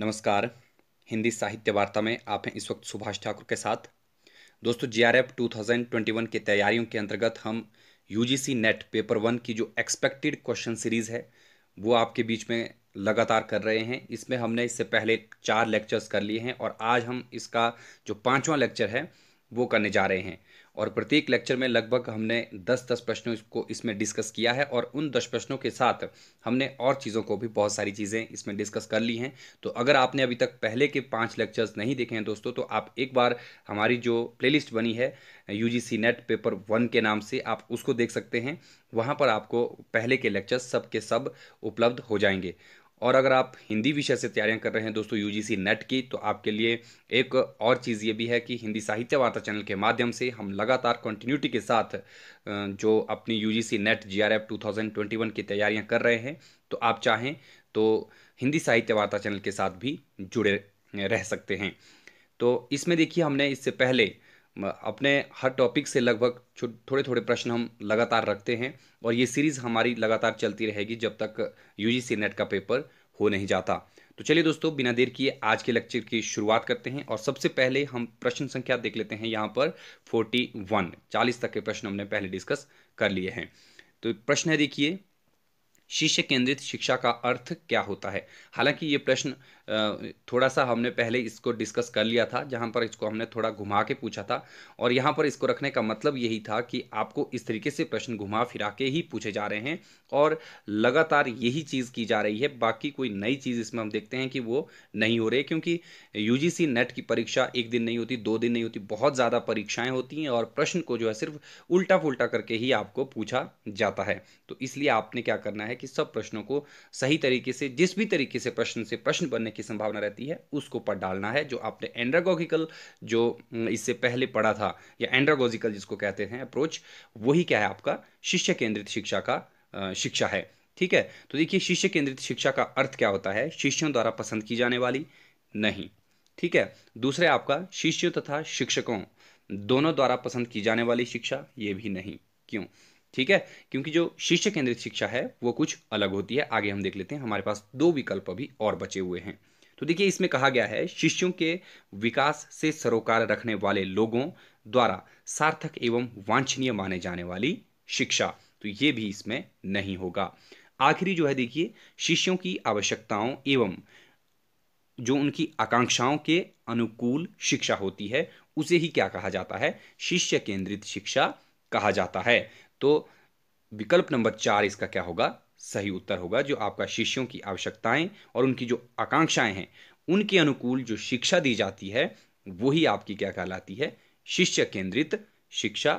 नमस्कार हिंदी साहित्य वार्ता में आप हैं इस वक्त सुभाष ठाकुर के साथ दोस्तों G R F two thousand twenty one की तैयारियों के अंतर्गत हम U G C NET paper one की जो एक्सपेक्टेड क्वेश्चन सीरीज़ है वो आपके बीच में लगातार कर रहे हैं इसमें हमने इससे पहले चार लेक्चर्स कर लिए हैं और आज हम इसका जो पाँचवा लेक्चर है वो करने जा रहे हैं और प्रत्येक लेक्चर में लगभग हमने 10-10 प्रश्नों को इसमें डिस्कस किया है और उन 10 प्रश्नों के साथ हमने और चीज़ों को भी बहुत सारी चीज़ें इसमें डिस्कस कर ली हैं तो अगर आपने अभी तक पहले के पाँच लेक्चर्स नहीं देखे हैं दोस्तों तो आप एक बार हमारी जो प्लेलिस्ट बनी है U G C NET paper one के नाम से आप उसको देख सकते हैं वहाँ पर आपको पहले के लेक्चर्स सब के सब उपलब्ध हो जाएंगे और अगर आप हिंदी विषय से तैयारियां कर रहे हैं दोस्तों यूजीसी नेट की तो आपके लिए एक और चीज़ ये भी है कि हिंदी साहित्य वार्ता चैनल के माध्यम से हम लगातार कंटिन्यूटी के साथ जो अपनी यूजीसी नेट जीआरएफ 2021 की तैयारियां कर रहे हैं तो आप चाहें तो हिंदी साहित्य वार्ता चैनल के साथ भी जुड़े रह सकते हैं तो इसमें देखिए हमने इससे पहले अपने हर टॉपिक से लगभग थोड़े थोड़े प्रश्न हम लगातार रखते हैं और ये सीरीज़ हमारी लगातार चलती रहेगी जब तक यूजीसी नेट का पेपर हो नहीं जाता तो चलिए दोस्तों बिना देर किए आज के लेक्चर की शुरुआत करते हैं और सबसे पहले हम प्रश्न संख्या देख लेते हैं यहाँ पर 41 40 तक के प्रश्न हमने पहले डिस्कस कर लिए हैं तो प्रश्न है देखिए शिष्य केंद्रित शिक्षा का अर्थ क्या होता है हालांकि ये प्रश्न थोड़ा सा हमने पहले इसको डिस्कस कर लिया था जहाँ पर इसको हमने थोड़ा घुमा के पूछा था और यहाँ पर इसको रखने का मतलब यही था कि आपको इस तरीके से प्रश्न घुमा फिरा के ही पूछे जा रहे हैं और लगातार यही चीज़ की जा रही है बाकी कोई नई चीज़ इसमें हम देखते हैं कि वो नहीं हो रही क्योंकि यू नेट की परीक्षा एक दिन नहीं होती दो दिन नहीं होती बहुत ज़्यादा परीक्षाएँ होती हैं और प्रश्न को जो है सिर्फ उल्टा फुल्टा करके ही आपको पूछा जाता है तो इसलिए आपने क्या करना है कि सब प्रश्नों को सही तरीके से जिस भी तरीके से प्रश्न से प्रश्न बनने की संभावना रहती है उसको पढ़ डालना है जो आपने एंड्रागोगिकल जो इससे पहले पढ़ा था या एंड्रागोजिकल जिसको कहते हैं अप्रोच वही क्या है आपका शिष्य केंद्रित शिक्षा का शिक्षा है ठीक है तो देखिए शिष्य केंद्रित शिक्षा का अर्थ क्या होता है शिष्यों द्वारा पसंद की जाने वाली नहीं ठीक है दूसरे आपका शिष्यों तथा शिक्षकों दोनों द्वारा पसंद की जाने वाली शिक्षा ये भी नहीं क्यों ठीक है क्योंकि जो शिष्य केंद्रित शिक्षा है वो कुछ अलग होती है आगे हम देख लेते हैं हमारे पास दो विकल्प अभी और बचे हुए हैं तो देखिए इसमें कहा गया है शिष्यों के विकास से सरोकार रखने वाले लोगों द्वारा सार्थक एवं वांछनीय माने जाने वाली शिक्षा तो ये भी इसमें नहीं होगा आखिरी जो है देखिए शिष्यों की आवश्यकताओं एवं जो उनकी आकांक्षाओं के अनुकूल शिक्षा होती है उसे ही क्या कहा जाता है शिष्य केंद्रित शिक्षा कहा जाता है तो विकल्प नंबर चार इसका क्या होगा सही उत्तर होगा जो आपका शिष्यों की आवश्यकताएं और उनकी जो आकांक्षाएं हैं उनके अनुकूल जो शिक्षा दी जाती है वही आपकी क्या कहलाती है शिष्य केंद्रित शिक्षा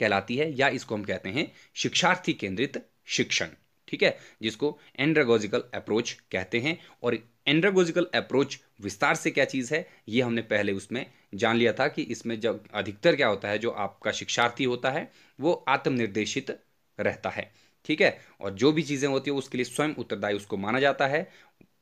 कहलाती है या इसको हम कहते हैं शिक्षार्थी केंद्रित शिक्षण ठीक है जिसको एंड्रागोजिकल अप्रोच कहते हैं और एंड्रागोजिकल अप्रोच विस्तार से क्या चीज़ है ये हमने पहले उसमें जान लिया था कि इसमें जब अधिकतर क्या होता है जो आपका शिक्षार्थी होता है वो आत्मनिर्देशित रहता है ठीक है और जो भी चीज़ें होती है उसके लिए स्वयं उत्तरदायी उसको माना जाता है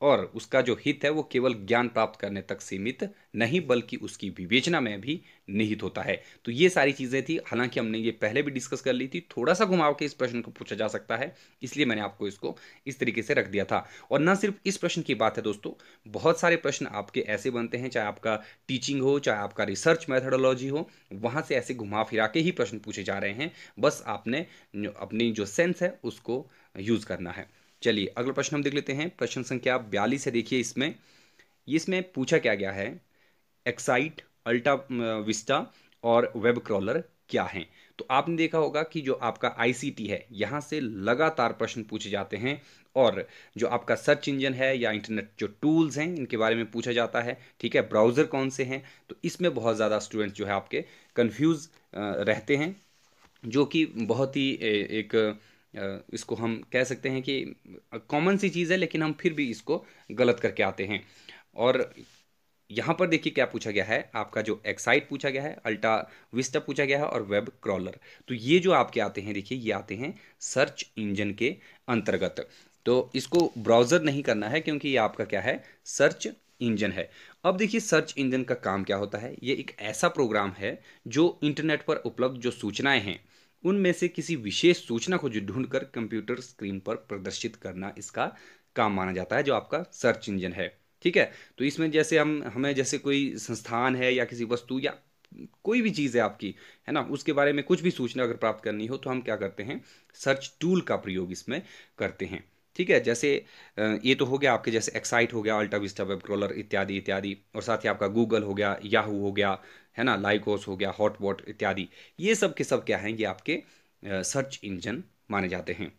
और उसका जो हित है वो केवल ज्ञान प्राप्त करने तक सीमित नहीं बल्कि उसकी विवेचना में भी निहित होता है तो ये सारी चीज़ें थी हालांकि हमने ये पहले भी डिस्कस कर ली थी थोड़ा सा घुमाव के इस प्रश्न को पूछा जा सकता है इसलिए मैंने आपको इसको इस तरीके से रख दिया था और ना सिर्फ इस प्रश्न की बात है दोस्तों बहुत सारे प्रश्न आपके ऐसे बनते हैं चाहे आपका टीचिंग हो चाहे आपका रिसर्च मैथडोलॉजी हो वहाँ से ऐसे घुमा फिरा के ही प्रश्न पूछे जा रहे हैं बस आपने अपनी जो सेंस है उसको यूज़ करना है चलिए अगला प्रश्न हम देख लेते हैं प्रश्न संख्या बयालीस है देखिए इसमें इसमें पूछा क्या गया है एक्साइट अल्टा विस्टा और वेब क्रॉलर क्या हैं तो आपने देखा होगा कि जो आपका आईसीटी है यहाँ से लगातार प्रश्न पूछे जाते हैं और जो आपका सर्च इंजन है या इंटरनेट जो टूल्स हैं इनके बारे में पूछा जाता है ठीक है ब्राउज़र कौन से हैं तो इसमें बहुत ज़्यादा स्टूडेंट जो है आपके कन्फ्यूज़ रहते हैं जो कि बहुत ही एक इसको हम कह सकते हैं कि कॉमन सी चीज़ है लेकिन हम फिर भी इसको गलत करके आते हैं और यहाँ पर देखिए क्या पूछा गया है आपका जो एक्साइट पूछा गया है अल्टा विस्टा पूछा गया है और वेब क्रॉलर तो ये जो आपके आते हैं देखिए ये आते हैं सर्च इंजन के अंतर्गत तो इसको ब्राउज़र नहीं करना है क्योंकि ये आपका क्या है सर्च इंजन है अब देखिए सर्च इंजन का काम क्या होता है ये एक ऐसा प्रोग्राम है जो इंटरनेट पर उपलब्ध जो सूचनाएं हैं उनमें से किसी विशेष सूचना को जो ढूंढकर कंप्यूटर स्क्रीन पर प्रदर्शित करना इसका काम माना जाता है जो आपका सर्च इंजन है ठीक है तो इसमें जैसे हम हमें जैसे कोई संस्थान है या किसी वस्तु या कोई भी चीज़ है आपकी है ना उसके बारे में कुछ भी सूचना अगर प्राप्त करनी हो तो हम क्या करते हैं सर्च टूल का प्रयोग इसमें करते हैं ठीक है जैसे ये तो हो गया आपके जैसे एक्साइट हो गया अल्टा विस्टा वेब क्रोलर इत्यादि इत्यादि और साथ ही आपका गूगल हो गया याहू हो गया है ना लाइकोस हो गया हॉटबॉट इत्यादि ये सब के सब क्या हैं ये आपके सर्च इंजन माने जाते हैं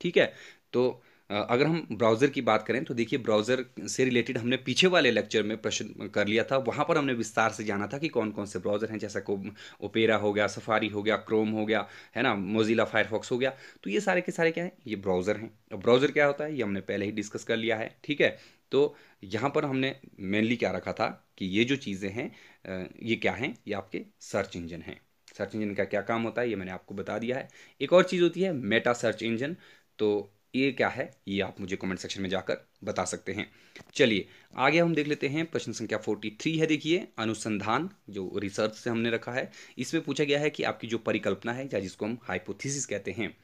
ठीक है तो अगर हम ब्राउज़र की बात करें तो देखिए ब्राउज़र से रिलेटेड हमने पीछे वाले लेक्चर में प्रश्न कर लिया था वहाँ पर हमने विस्तार से जाना था कि कौन कौन से ब्राउज़र हैं जैसा को ओपेरा हो गया सफारी हो गया क्रोम हो गया है ना मोजिला फायरफॉक्स हो गया तो ये सारे के सारे क्या हैं ये ब्राउज़र हैं और ब्राउज़र क्या होता है ये हमने पहले ही डिस्कस कर लिया है ठीक है तो यहाँ पर हमने मेनली क्या रखा था कि ये जो चीज़ें हैं ये क्या हैं ये आपके सर्च इंजन हैं सर्च इंजन का क्या काम होता है ये मैंने आपको बता दिया है एक और चीज़ होती है मेटा सर्च इंजन तो ये क्या है ये आप मुझे कमेंट सेक्शन में जाकर बता सकते हैं चलिए आगे हम देख लेते हैं प्रश्न संख्या 43 है देखिए अनुसंधान जो रिसर्च से हमने रखा है इसमें पूछा गया है कि आपकी जो परिकल्पना है या जिसको हम हाइपोथेसिस कहते हैं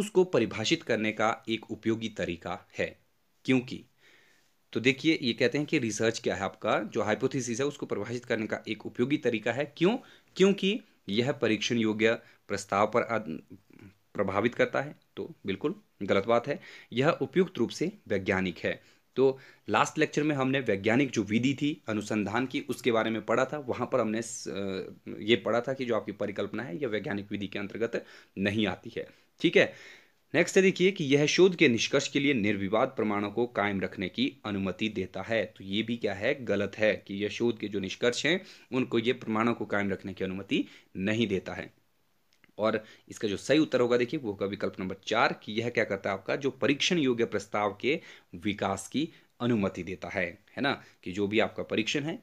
उसको परिभाषित करने का एक उपयोगी तरीका है क्योंकि तो देखिए ये कहते हैं कि रिसर्च क्या है आपका जो हाइपोथेसिस है उसको परिभाषित करने का एक उपयोगी तरीका है क्यों क्योंकि यह परीक्षण योग्य प्रस्ताव पर प्रभावित करता है तो बिल्कुल गलत बात है यह उपयुक्त रूप से वैज्ञानिक है तो लास्ट लेक्चर में हमने वैज्ञानिक जो विधि थी अनुसंधान की उसके बारे में पढ़ा था वहाँ पर हमने ये पढ़ा था कि जो आपकी परिकल्पना है यह वैज्ञानिक विधि के अंतर्गत नहीं आती है ठीक है नेक्स्ट देखिए कि यह शोध के निष्कर्ष के लिए निर्विवाद प्रमाणों को कायम रखने की अनुमति देता है तो ये भी क्या है गलत है कि यह शोध के जो निष्कर्ष हैं उनको ये प्रमाणों को कायम रखने की अनुमति नहीं देता है और इसका जो सही उत्तर होगा देखिए वो होगा विकल्प नंबर चार कि यह क्या करता है आपका जो परीक्षण योग्य प्रस्ताव के विकास की अनुमति देता है है ना कि जो भी आपका परीक्षण है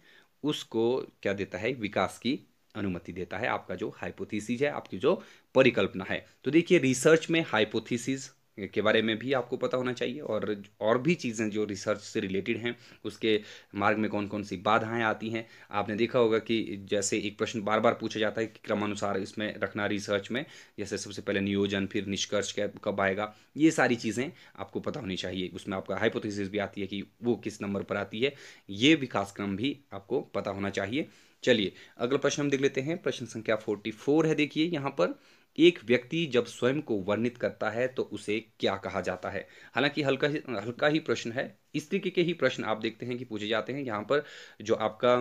उसको क्या देता है विकास की अनुमति देता है आपका जो हाइपोथीसिस है आपकी जो परिकल्पना है तो देखिए रिसर्च में हाइपोथीसिस के बारे में भी आपको पता होना चाहिए और और भी चीज़ें जो रिसर्च से रिलेटेड हैं उसके मार्ग में कौन कौन सी बाधाएं आती हैं आपने देखा होगा कि जैसे एक प्रश्न बार बार पूछा जाता है कि क्रमानुसार इसमें रखना रिसर्च में जैसे सबसे पहले नियोजन फिर निष्कर्ष कब आएगा ये सारी चीज़ें आपको पता होनी चाहिए उसमें आपका हाइपोथिस भी आती है कि वो किस नंबर पर आती है ये विकास क्रम भी आपको पता होना चाहिए चलिए अगला प्रश्न हम देख लेते हैं प्रश्न संख्या फोर्टी फोर है देखिए यहाँ पर एक व्यक्ति जब स्वयं को वर्णित करता है तो उसे क्या कहा जाता है हालांकि हल्का ही हल्का ही प्रश्न है इस तरीके के ही प्रश्न आप देखते हैं कि पूछे जाते हैं यहाँ पर जो आपका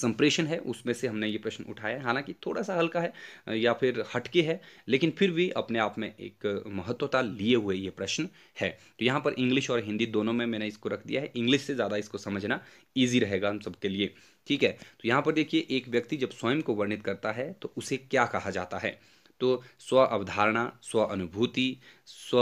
संप्रेषण है उसमें से हमने ये प्रश्न उठाया है हालांकि थोड़ा सा हल्का है या फिर हटके है लेकिन फिर भी अपने आप में एक महत्वता लिए हुए ये प्रश्न है तो यहाँ पर इंग्लिश और हिंदी दोनों में मैंने इसको रख दिया है इंग्लिश से ज़्यादा इसको समझना ईजी रहेगा हम सबके लिए ठीक है तो यहाँ पर देखिए एक व्यक्ति जब स्वयं को वर्णित करता है तो उसे क्या कहा जाता है तो स्व अवधारणा स्व अनुभूति स्व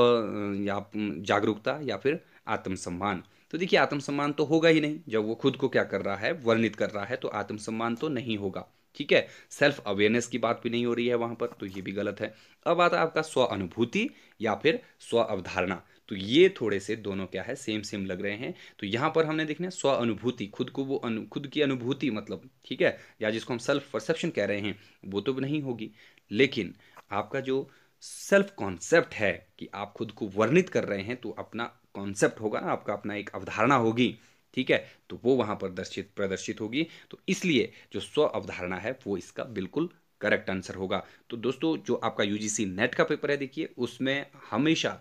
या जागरूकता या फिर आत्मसम्मान तो देखिए आत्मसम्मान तो होगा ही नहीं जब वो खुद को क्या कर रहा है वर्णित कर रहा है तो आत्मसम्मान तो नहीं होगा ठीक है सेल्फ अवेयरनेस की बात भी नहीं हो रही है वहां पर तो ये भी गलत है अब आता है आपका स्व अनुभूति या फिर स्व अवधारणा तो ये थोड़े से दोनों क्या है सेम सेम लग रहे हैं तो यहाँ पर हमने देखना स्व अनुभूति खुद को वो अनु खुद की अनुभूति मतलब ठीक है या जिसको हम सेल्फ परसेप्शन कह रहे हैं वो तो नहीं होगी लेकिन आपका जो सेल्फ कॉन्सेप्ट है कि आप खुद को वर्णित कर रहे हैं तो अपना कॉन्सेप्ट होगा ना आपका अपना एक अवधारणा होगी ठीक है तो वो वहाँ पर दर्शित प्रदर्शित होगी तो इसलिए जो स्व अवधारणा है वो इसका बिल्कुल करेक्ट आंसर होगा तो दोस्तों जो आपका यूजीसी नेट का पेपर है देखिए उसमें हमेशा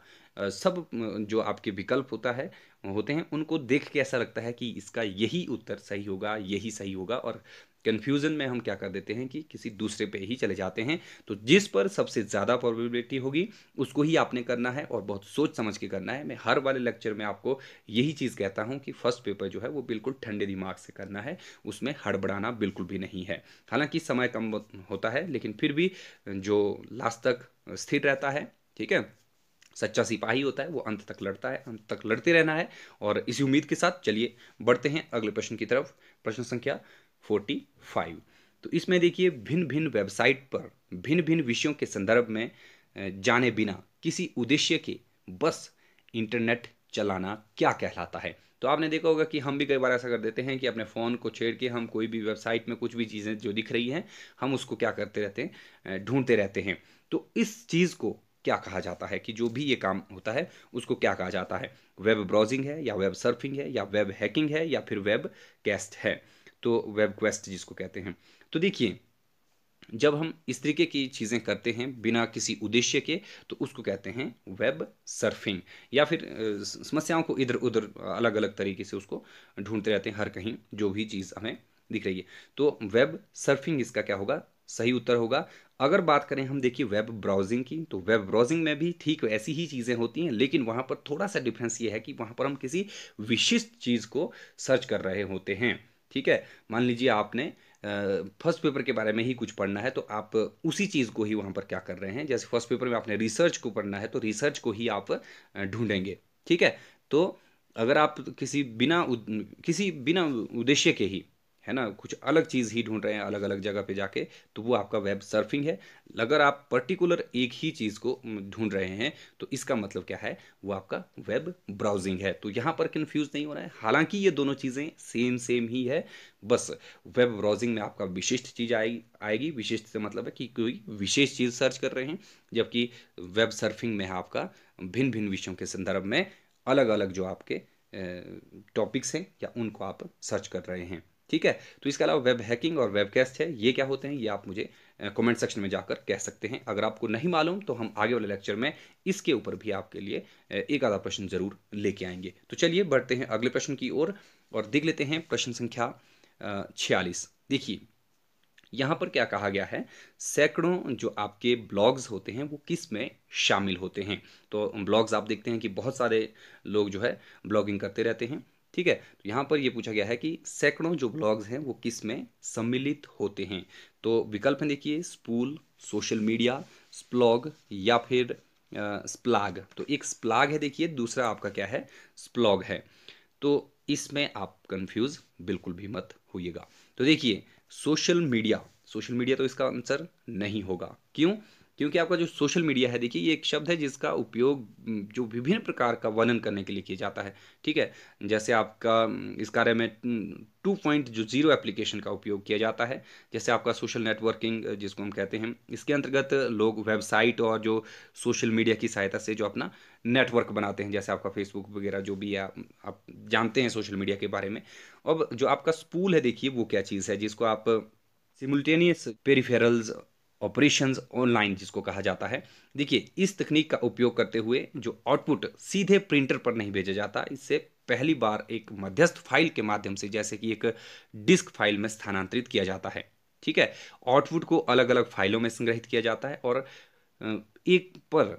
सब जो आपके विकल्प होता है होते हैं उनको देख के ऐसा लगता है कि इसका यही उत्तर सही होगा यही सही होगा और कन्फ्यूज़न में हम क्या कर देते हैं कि किसी दूसरे पे ही चले जाते हैं तो जिस पर सबसे ज़्यादा प्रोबेबिलिटी होगी उसको ही आपने करना है और बहुत सोच समझ के करना है मैं हर वाले लेक्चर में आपको यही चीज़ कहता हूँ कि फर्स्ट पेपर जो है वो बिल्कुल ठंडे दिमाग से करना है उसमें हड़बड़ाना बिल्कुल भी नहीं है हालांकि समय कम होता है लेकिन फिर भी जो लास्ट तक स्थिर रहता है ठीक है सच्चा सिपाही होता है वो अंत तक लड़ता है अंत तक लड़ते रहना है और इसी उम्मीद के साथ चलिए बढ़ते हैं अगले प्रश्न की तरफ प्रश्न संख्या फोर्टी फाइव तो इसमें देखिए भिन्न भिन्न वेबसाइट पर भिन्न भिन्न विषयों के संदर्भ में जाने बिना किसी उद्देश्य के बस इंटरनेट चलाना क्या कहलाता है तो आपने देखा होगा कि हम भी कई बार ऐसा कर देते हैं कि अपने फ़ोन को छेड़ के हम कोई भी वेबसाइट में कुछ भी चीज़ें जो दिख रही हैं हम उसको क्या करते रहते हैं ढूंढते रहते हैं तो इस चीज़ को क्या कहा जाता है कि जो भी ये काम होता है उसको क्या कहा जाता है वेब ब्राउजिंग है या वेब सर्फिंग है या वेब हैकिंग है या फिर वेब कैस्ट है तो वेब क्वेस्ट जिसको कहते हैं तो देखिए जब हम इस तरीके की चीज़ें करते हैं बिना किसी उद्देश्य के तो उसको कहते हैं वेब सर्फिंग या फिर समस्याओं को इधर उधर अलग अलग तरीके से उसको ढूंढते रहते हैं हर कहीं जो भी चीज़ हमें दिख रही है तो वेब सर्फिंग इसका क्या होगा सही उत्तर होगा अगर बात करें हम देखिए वेब ब्राउजिंग की तो वेब ब्राउजिंग में भी ठीक ऐसी ही चीज़ें होती हैं लेकिन वहाँ पर थोड़ा सा डिफरेंस ये है कि वहाँ पर हम किसी विशिष्ट चीज़ को सर्च कर रहे होते हैं ठीक है मान लीजिए आपने फर्स्ट पेपर के बारे में ही कुछ पढ़ना है तो आप उसी चीज़ को ही वहाँ पर क्या कर रहे हैं जैसे फर्स्ट पेपर में आपने रिसर्च को पढ़ना है तो रिसर्च को ही आप ढूंढेंगे ठीक है तो अगर आप किसी बिना किसी बिना उद्देश्य के ही है ना कुछ अलग चीज़ ही ढूंढ रहे हैं अलग अलग जगह पे जाके तो वो आपका वेब सर्फिंग है अगर आप पर्टिकुलर एक ही चीज़ को ढूंढ रहे हैं तो इसका मतलब क्या है वो आपका वेब ब्राउजिंग है तो यहाँ पर कन्फ्यूज़ नहीं हो रहा है हालांकि ये दोनों चीज़ें सेम सेम ही है बस वेब ब्राउजिंग में आपका विशिष्ट चीज़ आएगी आएगी विशिष्ट से मतलब है कि कोई विशेष चीज़ सर्च कर रहे हैं जबकि वेब सर्फिंग में आपका भिन्न भिन्न विषयों के संदर्भ में अलग अलग जो आपके टॉपिक्स हैं या उनको आप सर्च कर रहे हैं ठीक है तो इसके अलावा वेब हैकिंग और वेब कैस्ट है ये क्या होते हैं ये आप मुझे कमेंट सेक्शन में जाकर कह सकते हैं अगर आपको नहीं मालूम तो हम आगे वाले लेक्चर में इसके ऊपर भी आपके लिए एक आधा प्रश्न जरूर लेके आएंगे तो चलिए बढ़ते हैं अगले प्रश्न की ओर और, और देख लेते हैं प्रश्न संख्या छियालीस देखिए यहाँ पर क्या कहा गया है सैकड़ों जो आपके ब्लॉग्स होते हैं वो किस में शामिल होते हैं तो ब्लॉग्स आप देखते हैं कि बहुत सारे लोग जो है ब्लॉगिंग करते रहते हैं ठीक है तो यहाँ पर ये पूछा गया है कि सैकड़ों जो ब्लॉग्स हैं वो किस में सम्मिलित होते हैं तो विकल्प हैं देखिए स्पूल सोशल मीडिया स्प्लॉग या फिर स्प्लाग तो एक स्प्लाग है देखिए दूसरा आपका क्या है स्प्लॉग है तो इसमें आप कंफ्यूज बिल्कुल भी मत होइएगा तो देखिए सोशल मीडिया सोशल मीडिया तो इसका आंसर नहीं होगा क्यों क्योंकि आपका जो सोशल मीडिया है देखिए ये एक शब्द है जिसका उपयोग जो विभिन्न प्रकार का वर्णन करने के लिए किया जाता है ठीक है जैसे आपका इस कार्य में टू पॉइंट जो जीरो एप्लीकेशन का उपयोग किया जाता है जैसे आपका सोशल नेटवर्किंग जिसको हम कहते हैं इसके अंतर्गत लोग वेबसाइट और जो सोशल मीडिया की सहायता से जो अपना नेटवर्क बनाते हैं जैसे आपका फेसबुक वगैरह जो भी है आप जानते हैं सोशल मीडिया के बारे में अब जो आपका स्पूल है देखिए वो क्या चीज़ है जिसको आप सिमुलटेनियस पेरीफेरल्स ऑपरेशंस ऑनलाइन जिसको कहा जाता है देखिए इस तकनीक का उपयोग करते हुए जो आउटपुट सीधे प्रिंटर पर नहीं भेजा जाता इससे पहली बार एक मध्यस्थ फाइल के माध्यम से जैसे कि एक डिस्क फाइल में स्थानांतरित किया जाता है ठीक है आउटपुट को अलग अलग फाइलों में संग्रहित किया जाता है और एक पर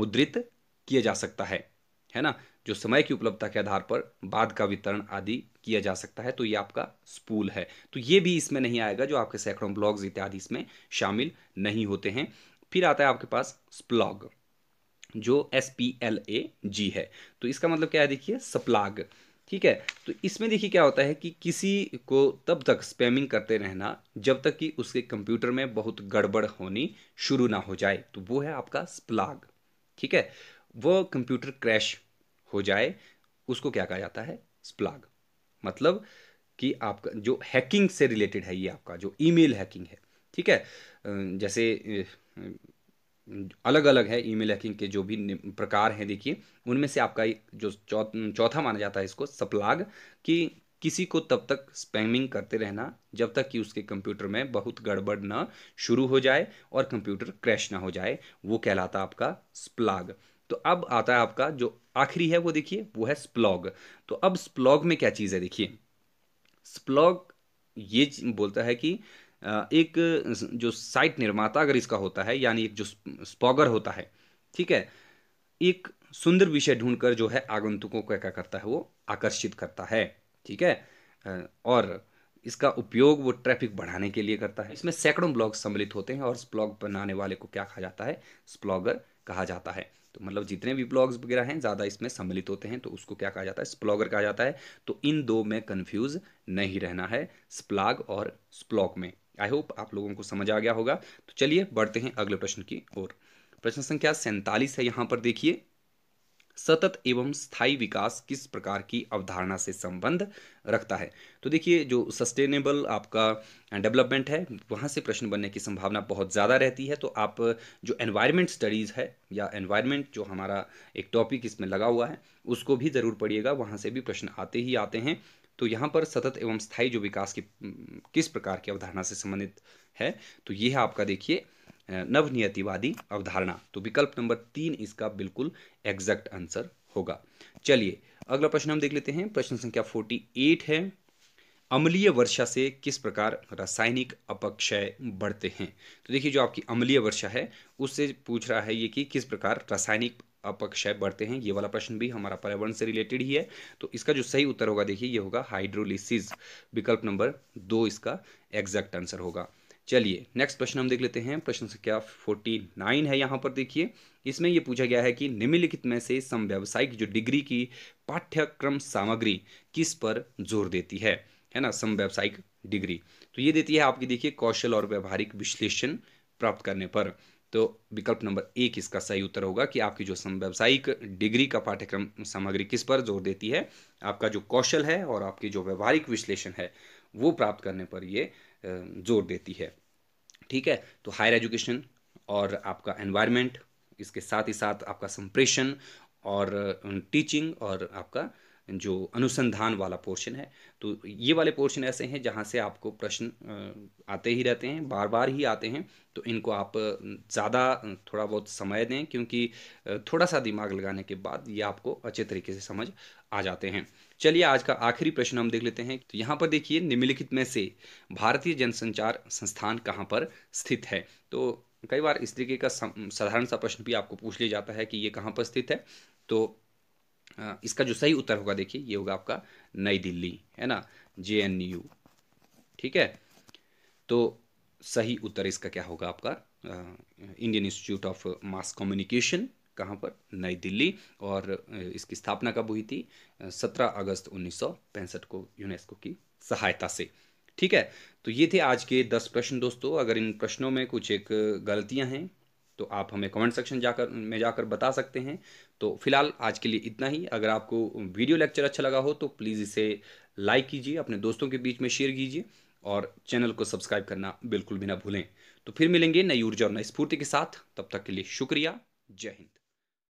मुद्रित किया जा सकता है है ना जो समय की उपलब्धता के आधार पर बाद का वितरण आदि किया जा सकता है तो ये आपका स्पूल है तो ये भी इसमें नहीं आएगा जो आपके सैकड़ों ब्लॉग्स इत्यादि इसमें शामिल नहीं होते हैं फिर आता है आपके पास स्प्लॉग जो S P L A G है तो इसका मतलब क्या है देखिए सप्लाग ठीक है तो इसमें देखिए क्या होता है कि किसी को तब तक स्पैमिंग करते रहना जब तक कि उसके कंप्यूटर में बहुत गड़बड़ होनी शुरू ना हो जाए तो वो है आपका स्प्लाग ठीक है वो कंप्यूटर क्रैश हो जाए उसको क्या कहा जाता है स्प्लाग मतलब कि आपका जो हैकिंग से रिलेटेड है ये आपका जो ईमेल हैकिंग है ठीक है जैसे अलग अलग है ईमेल हैकिंग के जो भी प्रकार हैं देखिए उनमें से आपका जो चौथा माना जाता है इसको सप्लाग कि किसी को तब तक स्पैमिंग करते रहना जब तक कि उसके कंप्यूटर में बहुत गड़बड़ ना शुरू हो जाए और कंप्यूटर क्रैश ना हो जाए वो कहलाता आपका स्प्लाग तो अब आता है आपका जो आखिरी है वो देखिए वो है स्प्लॉग तो अब स्प्लॉग में क्या चीज़ है देखिए स्प्लॉग ये बोलता है कि एक जो साइट निर्माता अगर इसका होता है यानी एक जो स्पॉगर होता है ठीक है एक सुंदर विषय ढूंढकर जो है आगंतुकों को क्या करता है वो आकर्षित करता है ठीक है और इसका उपयोग वो ट्रैफिक बढ़ाने के लिए करता है इसमें सैकड़ों ब्लॉग सम्मिलित होते हैं और स्प्लॉग बनाने वाले को क्या कहा जाता है स्प्लॉगर कहा जाता है तो मतलब जितने भी ब्लॉग्स वगैरह हैं ज़्यादा इसमें सम्मिलित होते हैं तो उसको क्या कहा जाता है स्प्लॉगर कहा जाता है तो इन दो में कन्फ्यूज़ नहीं रहना है स्प्लाग और स्प्लॉग में आई होप आप लोगों को समझ आ गया होगा तो चलिए बढ़ते हैं अगले प्रश्न की ओर प्रश्न संख्या सैंतालीस है यहाँ पर देखिए सतत एवं स्थायी विकास किस प्रकार की अवधारणा से संबंध रखता है तो देखिए जो सस्टेनेबल आपका डेवलपमेंट है वहाँ से प्रश्न बनने की संभावना बहुत ज़्यादा रहती है तो आप जो एनवायरनमेंट स्टडीज़ है या एनवायरनमेंट जो हमारा एक टॉपिक इसमें लगा हुआ है उसको भी ज़रूर पढ़िएगा वहाँ से भी प्रश्न आते ही आते हैं तो यहाँ पर सतत एवं स्थायी जो विकास की किस प्रकार की अवधारणा से संबंधित है तो यह आपका देखिए नवनियतिवादी अवधारणा तो विकल्प नंबर तीन इसका बिल्कुल एग्जैक्ट आंसर होगा चलिए अगला प्रश्न हम देख लेते हैं प्रश्न संख्या फोर्टी एट है अम्लीय वर्षा से किस प्रकार रासायनिक अपक्षय बढ़ते हैं तो देखिए जो आपकी अम्लीय वर्षा है उससे पूछ रहा है ये कि किस प्रकार रासायनिक अपक्षय बढ़ते हैं ये वाला प्रश्न भी हमारा पर्यावरण से रिलेटेड ही है तो इसका जो सही उत्तर होगा देखिए ये होगा हाइड्रोलिसिस विकल्प नंबर दो इसका एग्जैक्ट आंसर होगा चलिए नेक्स्ट प्रश्न हम देख लेते हैं प्रश्न संख्या फोर्टी नाइन है यहाँ पर देखिए इसमें यह पूछा गया है कि निम्नलिखित में से सम व्यावसायिक जो डिग्री की पाठ्यक्रम सामग्री किस पर जोर देती है है ना सम व्यावसायिक डिग्री तो ये देती है आपकी देखिए कौशल और व्यवहारिक विश्लेषण प्राप्त करने पर तो विकल्प नंबर एक इसका सही उत्तर होगा कि आपकी जो व्यावसायिक डिग्री का पाठ्यक्रम सामग्री किस पर जोर देती है आपका जो कौशल है और आपकी जो व्यवहारिक विश्लेषण है वो प्राप्त करने पर ये जोर देती है ठीक है तो हायर एजुकेशन और आपका एनवायरनमेंट इसके साथ ही साथ आपका संप्रेषण और टीचिंग और आपका जो अनुसंधान वाला पोर्शन है तो ये वाले पोर्शन ऐसे हैं जहाँ से आपको प्रश्न आते ही रहते हैं बार बार ही आते हैं तो इनको आप ज़्यादा थोड़ा बहुत समय दें क्योंकि थोड़ा सा दिमाग लगाने के बाद ये आपको अच्छे तरीके से समझ आ जाते हैं चलिए आज का आखिरी प्रश्न हम देख लेते हैं तो यहाँ पर देखिए निम्नलिखित में से भारतीय जनसंचार संस्थान कहाँ पर स्थित है तो कई बार इस तरीके का साधारण सा प्रश्न भी आपको पूछ लिया जाता है कि ये कहाँ पर स्थित है तो इसका जो सही उत्तर होगा देखिए ये होगा आपका नई दिल्ली है ना जे ठीक है तो सही उत्तर इसका क्या होगा आपका Indian Institute of Mass Communication कहाँ पर नई दिल्ली और इसकी स्थापना कब हुई थी 17 अगस्त उन्नीस को यूनेस्को की सहायता से ठीक है तो ये थे आज के दस प्रश्न दोस्तों अगर इन प्रश्नों में कुछ एक गलतियाँ हैं तो आप हमें कमेंट सेक्शन जाकर में जाकर बता सकते हैं तो फिलहाल आज के लिए इतना ही अगर आपको वीडियो लेक्चर अच्छा लगा हो तो प्लीज़ इसे लाइक कीजिए अपने दोस्तों के बीच में शेयर कीजिए और चैनल को सब्सक्राइब करना बिल्कुल भी ना भूलें तो फिर मिलेंगे नई ऊर्जा और नई स्फूर्ति के साथ तब तक के लिए शुक्रिया जय हिंद